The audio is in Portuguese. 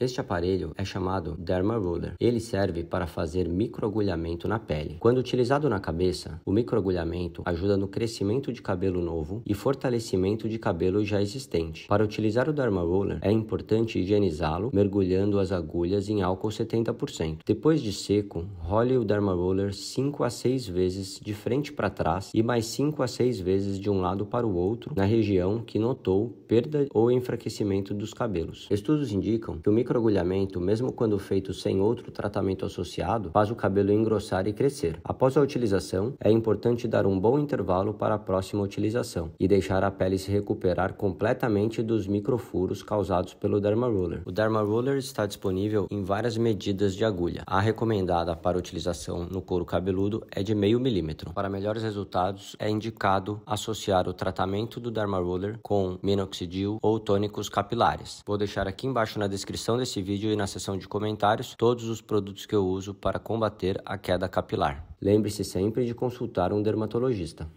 Este aparelho é chamado derma roller. Ele serve para fazer microagulhamento na pele. Quando utilizado na cabeça, o microagulhamento ajuda no crescimento de cabelo novo e fortalecimento de cabelo já existente. Para utilizar o derma roller, é importante higienizá-lo mergulhando as agulhas em álcool 70%. Depois de seco, role o derma roller 5 a 6 vezes de frente para trás e mais 5 a 6 vezes de um lado para o outro na região que notou perda ou enfraquecimento dos cabelos. Estudos indicam que o micro microagulhamento, mesmo quando feito sem outro tratamento associado, faz o cabelo engrossar e crescer. Após a utilização, é importante dar um bom intervalo para a próxima utilização e deixar a pele se recuperar completamente dos microfuros causados pelo Derma Roller. O Derma Roller está disponível em várias medidas de agulha. A recomendada para utilização no couro cabeludo é de meio milímetro. Para melhores resultados, é indicado associar o tratamento do Derma Roller com minoxidil ou tônicos capilares. Vou deixar aqui embaixo na descrição desse vídeo e na seção de comentários todos os produtos que eu uso para combater a queda capilar. Lembre-se sempre de consultar um dermatologista.